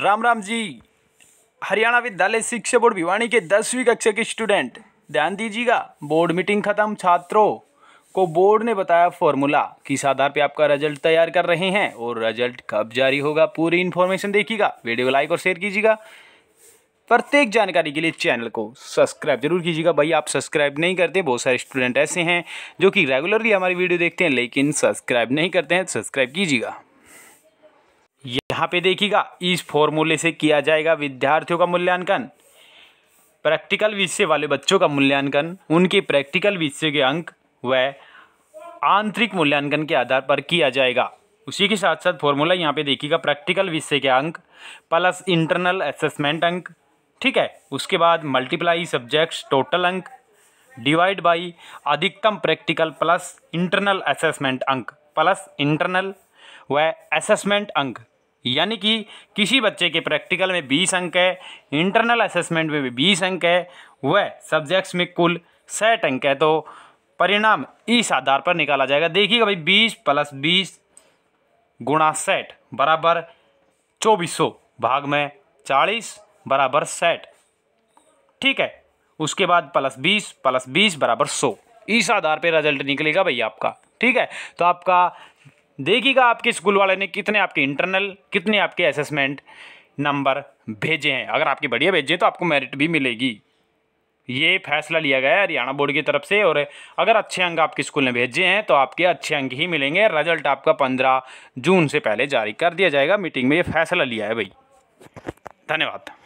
राम राम जी हरियाणा विद्यालय शिक्षा बोर्ड भिवाणी के दसवीं कक्षा के स्टूडेंट ध्यान दीजिएगा बोर्ड मीटिंग खत्म छात्रों को बोर्ड ने बताया फॉर्मूला किस आधार पे आपका रिजल्ट तैयार कर रहे हैं और रिजल्ट कब जारी होगा पूरी इन्फॉर्मेशन देखिएगा वीडियो लाइक और शेयर कीजिएगा प्रत्येक जानकारी के लिए चैनल को सब्सक्राइब जरूर कीजिएगा भाई आप सब्सक्राइब नहीं करते बहुत सारे स्टूडेंट ऐसे हैं जो कि रेगुलरली हमारी वीडियो देखते हैं लेकिन सब्सक्राइब नहीं करते हैं सब्सक्राइब तो कीजिएगा यहाँ पे देखिएगा इस फॉर्मूले से किया जाएगा विद्यार्थियों का मूल्यांकन प्रैक्टिकल विषय वाले बच्चों का मूल्यांकन उनके प्रैक्टिकल विषय के अंक व आंतरिक मूल्यांकन के आधार पर किया जाएगा उसी के साथ साथ फॉर्मूला यहाँ पे देखिएगा प्रैक्टिकल विषय के अंक प्लस इंटरनल असेसमेंट अंक ठीक है उसके बाद मल्टीप्लाई सब्जेक्ट्स टोटल अंक डिवाइड बाई अधिकतम प्रैक्टिकल प्लस इंटरनल असेसमेंट अंक प्लस इंटरनल वह असेसमेंट अंक यानी कि किसी बच्चे के प्रैक्टिकल में बीस अंक है इंटरनल असेसमेंट में भी बीस अंक है वह सब्जेक्ट्स में कुल सेट अंक है तो परिणाम इस आधार पर निकाला जाएगा देखिएगा भाई बीस प्लस बीस गुणा सेट बराबर चौबीस सौ भाग में चालीस बराबर सेट ठीक है उसके बाद प्लस बीस प्लस बीस बराबर सौ इस आधार पर रिजल्ट निकलेगा भाई आपका ठीक है तो आपका देखिएगा आपके स्कूल वाले ने कितने आपके इंटरनल कितने आपके असेसमेंट नंबर भेजे हैं अगर आपके बढ़िया भेजे हैं तो आपको मेरिट भी मिलेगी ये फैसला लिया गया है हरियाणा बोर्ड की तरफ से और अगर अच्छे अंक आपके स्कूल ने भेजे हैं तो आपके अच्छे अंक ही मिलेंगे रिजल्ट आपका पंद्रह जून से पहले जारी कर दिया जाएगा मीटिंग में ये फैसला लिया है भाई धन्यवाद